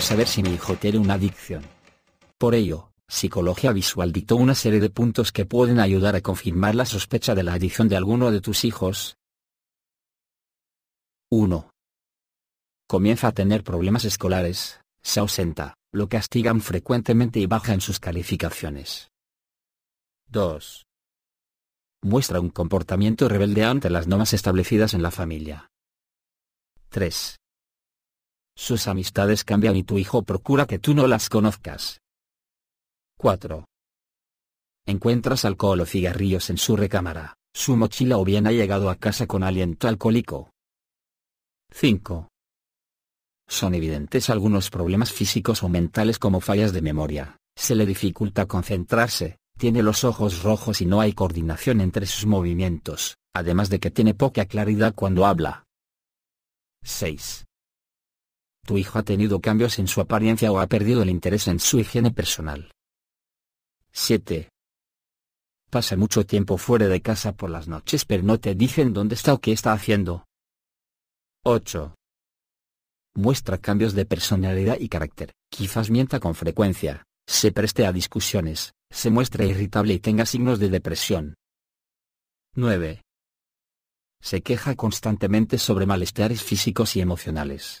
saber si mi hijo tiene una adicción. Por ello, Psicología Visual dictó una serie de puntos que pueden ayudar a confirmar la sospecha de la adicción de alguno de tus hijos. 1. Comienza a tener problemas escolares, se ausenta, lo castigan frecuentemente y baja en sus calificaciones. 2. Muestra un comportamiento rebelde ante las normas establecidas en la familia. 3. Sus amistades cambian y tu hijo procura que tú no las conozcas. 4. Encuentras alcohol o cigarrillos en su recámara, su mochila o bien ha llegado a casa con aliento alcohólico. 5. Son evidentes algunos problemas físicos o mentales como fallas de memoria, se le dificulta concentrarse, tiene los ojos rojos y no hay coordinación entre sus movimientos, además de que tiene poca claridad cuando habla. 6 hijo ha tenido cambios en su apariencia o ha perdido el interés en su higiene personal. 7. Pasa mucho tiempo fuera de casa por las noches pero no te dicen dónde está o qué está haciendo. 8. Muestra cambios de personalidad y carácter, quizás mienta con frecuencia, se preste a discusiones, se muestra irritable y tenga signos de depresión. 9. Se queja constantemente sobre malestares físicos y emocionales